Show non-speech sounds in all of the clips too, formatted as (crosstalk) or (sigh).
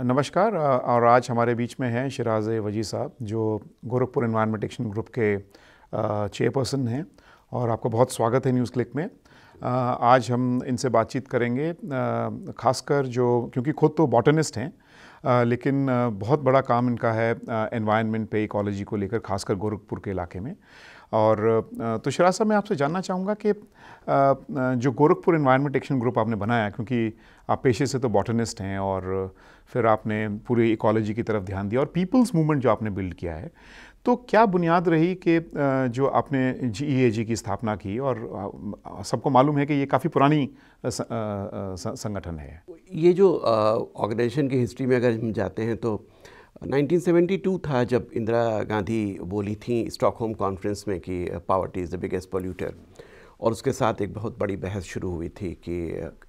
नमस्कार और आज हमारे बीच में हैं शराज वजी साहब जो गोरखपुर इन्वायरमेंट एक्शन ग्रुप के चेयरपर्सन हैं और आपका बहुत स्वागत है न्यूज़ क्लिक में आज हम इनसे बातचीत करेंगे खासकर जो क्योंकि खुद तो बॉटनिस्ट हैं लेकिन बहुत बड़ा काम इनका है एनवायरनमेंट पे इकोलॉजी को लेकर खासकर गोरखपुर के इलाके में और तो साहब मैं आपसे जानना चाहूँगा कि जो गोरखपुर इन्वायरमेंट एक्शन ग्रुप आपने बनाया क्योंकि आप पेशे से तो बॉटनिस्ट हैं और फिर आपने पूरी इकोलॉजी की तरफ ध्यान दिया और पीपल्स मूवमेंट जो आपने बिल्ड किया है तो क्या बुनियाद रही कि जो आपने जी e की स्थापना की और सबको मालूम है कि ये काफ़ी पुरानी संगठन है ये जो ऑर्गेनाइजेशन की हिस्ट्री में अगर हम जाते हैं तो 1972 था जब इंदिरा गांधी बोली थी स्टॉकहोम कॉन्फ्रेंस में कि poverty is the biggest polluter और उसके साथ एक बहुत बड़ी बहस शुरू हुई थी कि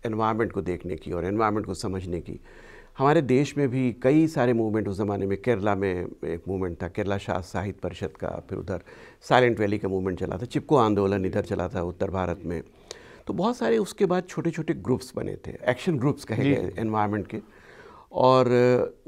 एनवायरनमेंट को देखने की और एनवायरनमेंट को समझने की हमारे देश में भी कई सारे मूवमेंट उस ज़माने में केरला में एक मूवमेंट था केरला शाह साहित्य परिषद का फिर उधर साइलेंट वैली का मूवमेंट चला था चिपको आंदोलन इधर चला था उत्तर भारत में तो बहुत सारे उसके बाद छोटे छोटे ग्रुप्स बने थे एक्शन ग्रुप्स कहे गए एनवायरनमेंट के और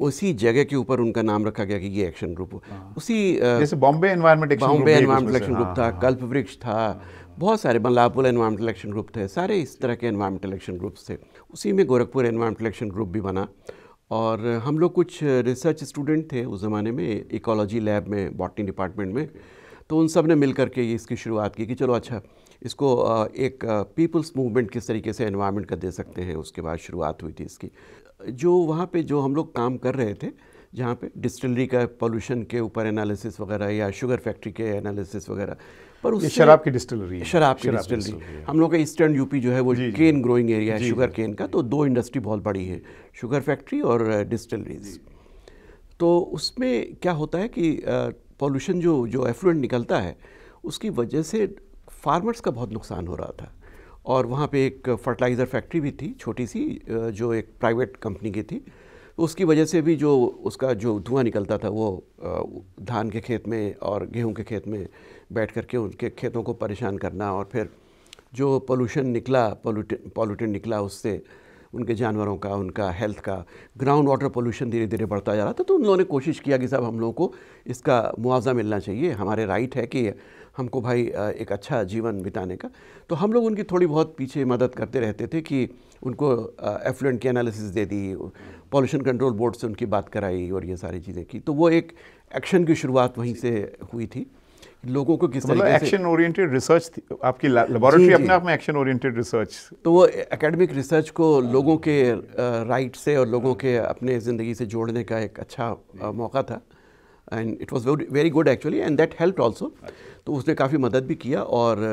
उसी जगह के ऊपर उनका नाम रखा गया कि ये एक्शन ग्रुप हो हाँ। उसी जैसे Bombay environment Bombay environment action group था हाँ। कल्प वृक्ष था हाँ। बहुत सारे बल्लापुर एनवायरमेंटल एक्शन ग्रुप थे सारे इस तरह के एनवायरमेंटल एक्शन ग्रुप्स थे उसी में गोरखपुर एनवायरमेंटल एक्शन ग्रुप भी बना और हम लोग कुछ रिसर्च स्टूडेंट थे उस ज़माने में इकोलॉजी लैब में बॉटनी डिपार्टमेंट में तो उन सब ने मिल करके इसकी शुरुआत की कि चलो अच्छा इसको एक पीपल्स मूवमेंट किस तरीके से एनवायरनमेंट का दे सकते हैं उसके बाद शुरुआत हुई थी इसकी जो वहाँ पे जो हम लोग काम कर रहे थे जहाँ पे डिस्टिलरी का पॉल्यूशन के ऊपर एनालिसिस वगैरह या शुगर फैक्ट्री के एनालिसिस वगैरह पर उस शराब की डिस्टिलरी शराब की डिस्टिलरी हम लोग का ईस्टर्न यूपी जो है वो केन ग्रोइंग एरिया है शुगर केन का तो दो इंडस्ट्री बहुत बड़ी है शुगर फैक्ट्री और डिस्टिलरीज uh, तो उसमें क्या होता है कि पॉल्यूशन uh, जो जो एफ्लुएंट निकलता है उसकी वजह से फार्मर्स का बहुत नुकसान हो रहा था और वहाँ पे एक फर्टिलाइज़र फैक्ट्री भी थी छोटी सी जो एक प्राइवेट कंपनी की थी तो उसकी वजह से भी जो उसका जो धुआं निकलता था वो धान के खेत में और गेहूं के खेत में बैठ कर के उनके खेतों को परेशान करना और फिर जो पोल्यूशन निकला पोलूट पोलूटेंट निकला उससे उनके जानवरों का उनका हेल्थ का ग्राउंड वाटर पोल्यूशन धीरे धीरे बढ़ता जा रहा था तो उन लोगों ने कोशिश किया कि साहब हम लोगों को इसका मुआवजा मिलना चाहिए हमारे राइट है कि हमको भाई एक अच्छा जीवन बिताने का तो हम लोग उनकी थोड़ी बहुत पीछे मदद करते रहते थे कि उनको एफ्लुएंट की एनालिसिस दे दी पॉल्यूशन कंट्रोल बोर्ड से उनकी बात कराई और ये सारी चीज़ें की तो वो एक एक्शन की शुरुआत वहीं से हुई थी लोगों को किस मतलब एक्शन ओरिएंटेड रिसर्च आपकी लेबोरेटरी अपने आप में एक्शन ओरिएंटेड रिसर्च तो वो एकेडमिक रिसर्च को लोगों के राइट से और लोगों के अपने ज़िंदगी से जोड़ने का एक अच्छा मौका था and it was very good actually and that help also तो उसने काफ़ी मदद भी किया और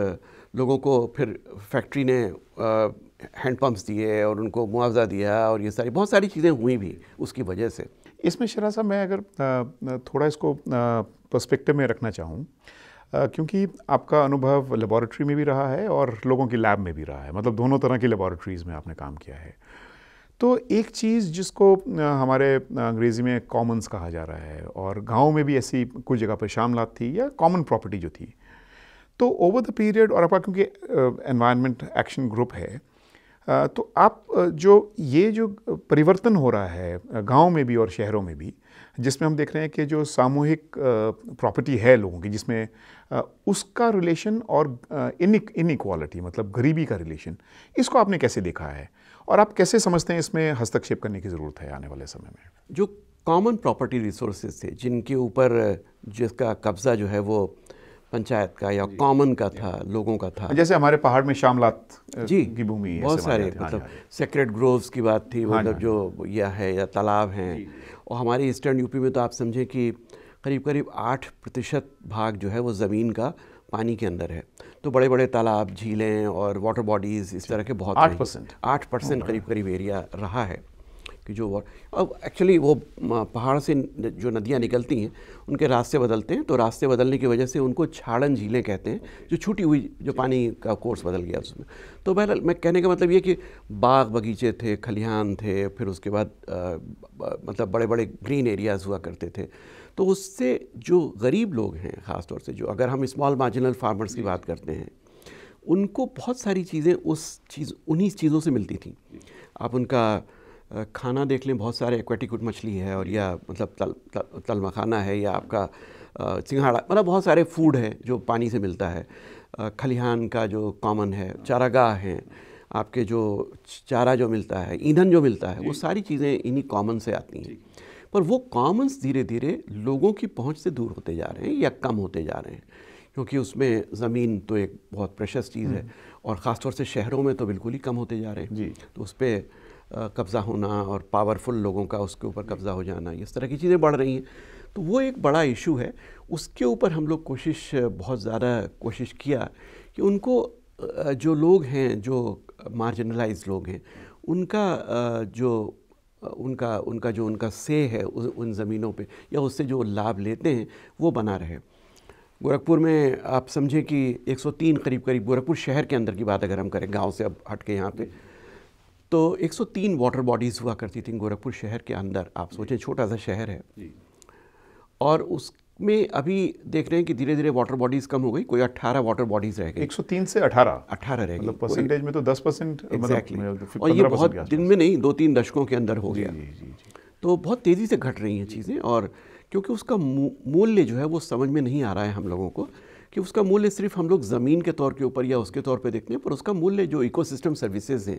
लोगों को फिर फैक्ट्री ने हैंडपम्प्स दिए और उनको मुआवजा दिया और ये सारी बहुत सारी चीज़ें हुई भी उसकी वजह से इसमें शरा साहब मैं अगर थोड़ा इसको पर्सपेक्टिव में रखना चाहूँ क्योंकि आपका अनुभव लेबॉरेटरी में भी रहा है और लोगों की लैब में भी रहा है मतलब दोनों तरह की लेबॉरेटरीज़ में आपने काम किया है तो एक चीज़ जिसको हमारे अंग्रेज़ी में कॉमन्स कहा जा रहा है और गाँव में भी ऐसी कुछ जगह पर शामलात थी या कॉमन प्रॉपर्टी जो थी तो ओवर द पीरियड और आपका क्योंकि एनवायरनमेंट एक्शन ग्रुप है तो आप जो ये जो परिवर्तन हो रहा है गांव में भी और शहरों में भी जिसमें हम देख रहे हैं कि जो सामूहिक प्रॉपर्टी है लोगों की जिसमें उसका रिलेशन और इन इनक्वालिटी मतलब गरीबी का रिलेशन इसको आपने कैसे देखा है और आप कैसे समझते हैं इसमें हस्तक्षेप करने की ज़रूरत है आने वाले समय में जो कॉमन प्रॉपर्टी रिसोर्सेज थे जिनके ऊपर जिसका कब्ज़ा जो है वो पंचायत का या कॉमन का था लोगों का था जैसे हमारे पहाड़ में शामलात जी की भूमि बहुत सारे मतलब सेक्रेट ग्रोव्स हाँ की बात थी हाँ मतलब जो यह है या तालाब हैं और हमारे ईस्टर्न यूपी में तो आप समझें कि करीब करीब आठ प्रतिशत भाग जो है वो ज़मीन का पानी के अंदर है तो बड़े बड़े तालाब झीलें और वाटर बॉडीज़ इस अच्छा। तरह के बहुत आठ परसेंट आठ परसेंट करीब करीब एरिया रहा है कि जो वॉर अब एक्चुअली वो पहाड़ से जो नदियाँ निकलती हैं उनके रास्ते बदलते हैं तो रास्ते बदलने की वजह से उनको छाड़न झीलें कहते हैं जो छूटी हुई जो पानी का कोर्स बदल गया उसमें तो बहरहाल मैं कहने का मतलब ये कि बाग बगीचे थे खलिहान थे फिर उसके बाद मतलब बड़े बड़े ग्रीन एरियाज़ हुआ करते थे तो उससे जो गरीब लोग हैं ख़ासतौर से जो अगर हम स्मॉल मार्जिनल फार्मर्स की बात करते हैं उनको बहुत सारी चीज़ें उस चीज़ उन्हीं चीज़ों से मिलती थी आप उनका खाना देख लें बहुत सारे एक्वेटिकुट मछली है और या मतलब तल, तल, तलमा है या आपका सिंघाड़ा मतलब बहुत सारे फूड है जो पानी से मिलता है खलिहान का जो कॉमन है चारागाह हैं आपके जो चारा जो मिलता है ईंधन जो मिलता है वो सारी चीज़ें इन्हीं कॉमन से आती हैं पर वो कॉमन्स धीरे धीरे लोगों की पहुंच से दूर होते जा रहे हैं या कम होते जा रहे हैं क्योंकि उसमें ज़मीन तो एक बहुत प्रेशस चीज़ है हम्म। और ख़ासतौर से शहरों में तो बिल्कुल ही कम होते जा रहे हैं तो उस पर कब्ज़ा होना और पावरफुल लोगों का उसके ऊपर कब्ज़ा हो जाना इस तरह की चीज़ें बढ़ रही हैं तो वो एक बड़ा इशू है उसके ऊपर हम लोग कोशिश बहुत ज़्यादा कोशिश किया कि उनको जो लोग हैं जो मार्जिनलाइज लोग हैं उनका जो उनका उनका जो उनका से है उन ज़मीनों पे या उससे जो लाभ लेते हैं वो बना रहे गोरखपुर में आप समझें कि 103 करीब करीब गोरखपुर शहर के अंदर की बात अगर हम करें गांव से अब हट के यहाँ पे तो 103 वाटर बॉडीज़ हुआ करती थी गोरखपुर शहर के अंदर आप सोचें छोटा सा शहर है और उसमें अभी देख रहे हैं कि धीरे धीरे वाटर बॉडीज़ कम हो गई कोई 18 वाटर बॉडीज़ रह गई 103 से 18 18 रह गई मतलब परसेंटेज में तो 10 परसेंट मतलब exactly. मतलब और ये बहुत दिन में नहीं दो तीन दशकों के अंदर हो गया जी, जी, जी. तो बहुत तेज़ी से घट रही हैं चीज़ें और क्योंकि उसका मूल्य जो है वो समझ में नहीं आ रहा है हम लोगों को कि उसका मूल्य सिर्फ हम लोग ज़मीन के तौर के ऊपर या उसके तौर पे देखते हैं पर उसका मूल्य जो इकोसिस्टम सर्विसेज हैं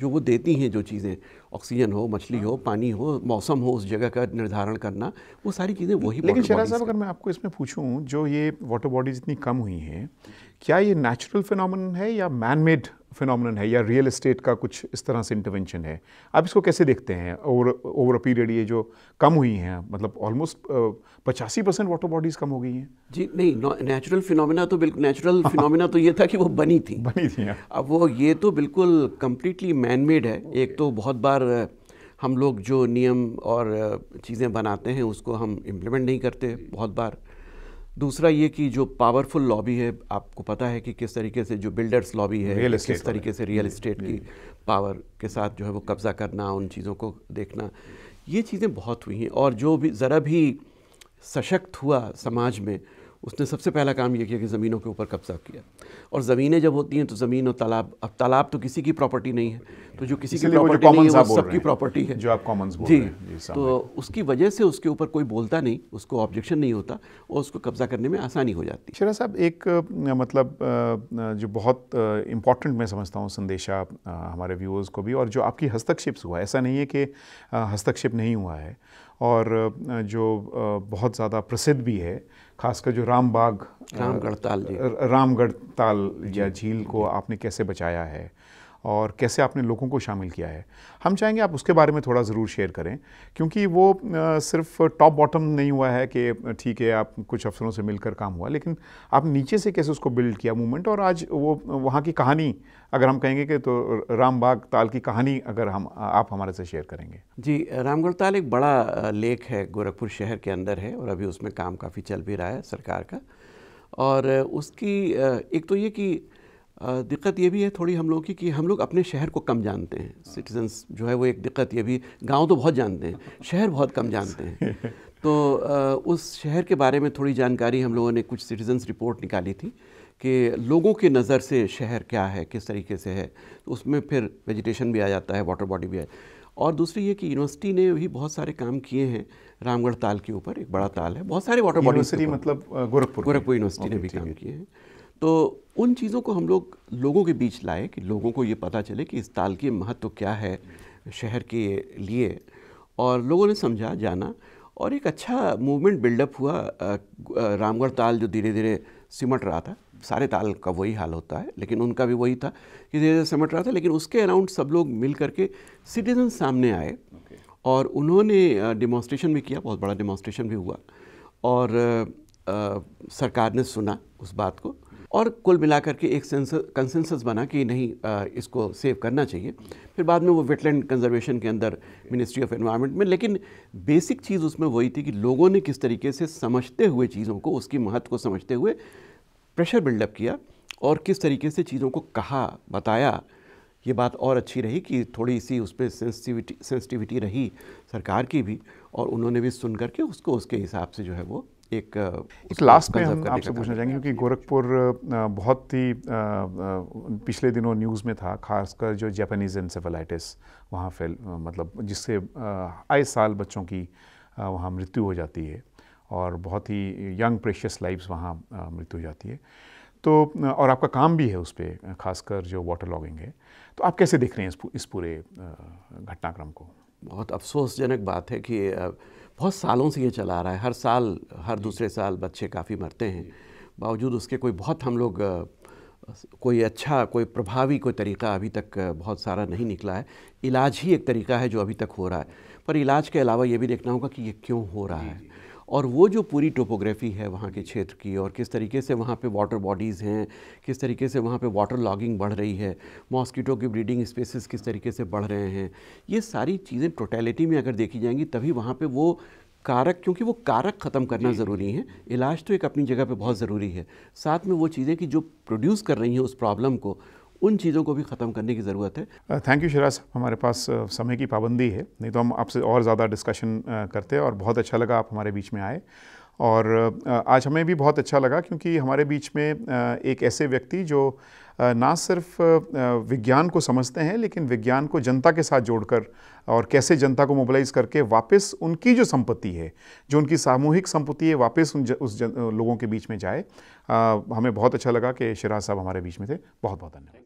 जो वो देती हैं जो चीज़ें ऑक्सीजन हो मछली हो पानी हो मौसम हो उस जगह का निर्धारण करना वो सारी चीज़ें वही लेकिन शराह साहब अगर मैं आपको इसमें पूछूँ जो ये वाटर बॉडीज़ इतनी कम हुई हैं क्या ये नेचुरल फिनमिन है या मैन मेड फिनमिनन है या रियल इस्टेट का कुछ इस तरह से इंटरवेंशन है आप इसको कैसे देखते हैं ओवर ओवर अ पीरियड ये जो कम हुई हैं मतलब ऑलमोस्ट पचासी परसेंट वाटर बॉडीज़ कम हो गई हैं जी नहीं नेचुरल फिनोमिना तो बिल्कुल नेचुरल फिनोमिना (laughs) तो ये था कि वो बनी थी बनी थी हाँ। अब वो ये तो बिल्कुल कम्प्लीटली मैन मेड है okay. एक तो बहुत बार हम लोग जो नियम और चीज़ें बनाते हैं उसको हम इम्प्लीमेंट नहीं करते बहुत बार दूसरा ये कि जो पावरफुल लॉबी है आपको पता है कि किस तरीके से जो बिल्डर्स लॉबी है किस तरीके से रियल इस्टेट की पावर हम्म। के साथ जो है वो कब्ज़ा करना उन चीज़ों को देखना ये चीज़ें बहुत हुई हैं और जो भी ज़रा भी सशक्त हुआ समाज में उसने सबसे पहला काम ये किया कि ज़मीनों के ऊपर कब्ज़ा किया और ज़मीनें जब होती हैं तो ज़मीन और तालाब अब तालाब तो किसी की प्रॉपर्टी नहीं है तो जो किसी की प्रॉपर्टी नहीं है सबकी प्रॉपर्टी है जो आप कॉमन जी तो उसकी वजह से उसके ऊपर कोई बोलता नहीं उसको ऑब्जेक्शन नहीं होता और उसको कब्ज़ा करने में आसानी हो जाती है शरा साहब एक मतलब जो बहुत इंपॉर्टेंट मैं समझता हूँ संदेशा हमारे व्यूअर्स को भी और जो आपकी हस्तक्षेप हुआ ऐसा नहीं है कि हस्तक्षेप नहीं हुआ है और जो बहुत ज़्यादा प्रसिद्ध भी है खासकर जो रामबाग रामगढ़ ताल रामगढ़ ताल या झील को आपने कैसे बचाया है और कैसे आपने लोगों को शामिल किया है हम चाहेंगे आप उसके बारे में थोड़ा ज़रूर शेयर करें क्योंकि वो सिर्फ टॉप बॉटम नहीं हुआ है कि ठीक है आप कुछ अफसरों से मिलकर काम हुआ लेकिन आप नीचे से कैसे उसको बिल्ड किया मूवमेंट और आज वो वहाँ की कहानी अगर हम कहेंगे कि तो रामबाग ताल की कहानी अगर हम आप हमारे से शेयर करेंगे जी रामगढ़ ताल एक बड़ा लेक है गोरखपुर शहर के अंदर है और अभी उसमें काम काफ़ी चल भी रहा है सरकार का और उसकी एक तो ये कि दिक्कत ये भी है थोड़ी हम लोगों की कि हम लोग अपने शहर को कम जानते हैं सिटीजन्स जो है वो एक दिक्कत ये भी गांव तो बहुत जानते हैं शहर बहुत कम जानते हैं (laughs) तो उस शहर के बारे में थोड़ी जानकारी हम लोगों ने कुछ सिटीजन्स रिपोर्ट निकाली थी कि लोगों की नज़र से शहर क्या है किस तरीके से है तो उसमें फिर वेजिटेशन भी आ जाता है वाटर बॉडी भी आ और दूसरी ये कि यूनिवर्सिटी ने भी बहुत सारे काम किए हैं रामगढ़ ताल के ऊपर एक बड़ा ताल है बहुत सारे वाटर बॉडी मतलब गोरखपुर गोरखपुर यूनिवर्सिटी ने भी काम किए हैं तो उन चीज़ों को हम लोग लोगों के बीच लाए कि लोगों को ये पता चले कि इस ताल के महत्व क्या है शहर के लिए और लोगों ने समझा जाना और एक अच्छा मूवमेंट बिल्डअप हुआ रामगढ़ ताल जो धीरे धीरे सिमट रहा था सारे ताल का वही हाल होता है लेकिन उनका भी वही था कि धीरे धीरे सिमट रहा था लेकिन उसके अराउंड सब लोग मिल करके सिटीजन सामने आए और उन्होंने डिमॉन्स्ट्रेशन भी किया बहुत बड़ा डिमॉन्स्ट्रेशन भी हुआ और आ, सरकार ने सुना उस बात को और कुल मिलाकर के एक कंसेंसस बना कि नहीं आ, इसको सेव करना चाहिए फिर बाद में वो वेटलैंड कंजर्वेशन के अंदर मिनिस्ट्री ऑफ एनवायरनमेंट में लेकिन बेसिक चीज़ उसमें वही थी कि लोगों ने किस तरीके से समझते हुए चीज़ों को उसकी महत्व को समझते हुए प्रेशर बिल्डअप किया और किस तरीके से चीज़ों को कहा बताया ये बात और अच्छी रही कि थोड़ी सी उस पर सेंसिटिविटी सेंसिटिविटी रही सरकार की भी और उन्होंने भी सुन करके उसको उसके हिसाब से जो है वो एक एक लास्ट में हम आपसे पूछना चाहेंगे क्योंकि गोरखपुर बहुत ही पिछले दिनों न्यूज़ में था खासकर जो जापानीज़ इंसेफेलाइटिस वहाँ फैल मतलब जिससे आए साल बच्चों की वहाँ मृत्यु हो जाती है और बहुत ही यंग प्रेशियस लाइफ्स वहाँ मृत्यु हो जाती है तो और आपका काम भी है उस पर खासकर जो वाटर लॉगिंग है तो आप कैसे देख रहे हैं इस पूरे घटनाक्रम को बहुत अफसोसजनक बात है कि बहुत सालों से ये चला आ रहा है हर साल हर दूसरे साल बच्चे काफ़ी मरते हैं बावजूद उसके कोई बहुत हम लोग कोई अच्छा कोई प्रभावी कोई तरीका अभी तक बहुत सारा नहीं निकला है इलाज ही एक तरीका है जो अभी तक हो रहा है पर इलाज के अलावा ये भी देखना होगा कि ये क्यों हो रहा है और वो जो पूरी टोपोग्राफी है वहाँ के क्षेत्र की और किस तरीके से वहाँ पे वाटर बॉडीज़ हैं किस तरीके से वहाँ पे वाटर लॉगिंग बढ़ रही है मॉस्किटो की ब्रीडिंग स्पेसिस किस तरीके से बढ़ रहे हैं ये सारी चीज़ें टोटेलिटी में अगर देखी जाएंगी तभी वहाँ पर वो कारक क्योंकि वो कारक ख़त्म करना ज़रूरी है इलाज तो एक अपनी जगह पे बहुत ज़रूरी है साथ में वो चीज़ें कि जो प्रोड्यूस कर रही हैं उस प्रॉब्लम को उन चीज़ों को भी ख़त्म करने की ज़रूरत है थैंक यू शराज हमारे पास uh, समय की पाबंदी है नहीं तो हम आपसे और ज़्यादा डिस्कशन uh, करते और बहुत अच्छा लगा आप हमारे बीच में आए और uh, आज हमें भी बहुत अच्छा लगा क्योंकि हमारे बीच में एक ऐसे व्यक्ति जो ना सिर्फ विज्ञान को समझते हैं लेकिन विज्ञान को जनता के साथ जोड़कर और कैसे जनता को मोबिलाइज करके वापस उनकी जो संपत्ति है जो उनकी सामूहिक संपत्ति है वापस उन ज, उस जन, लोगों के बीच में जाए आ, हमें बहुत अच्छा लगा कि शिराज साहब हमारे बीच में थे बहुत बहुत धन्यवाद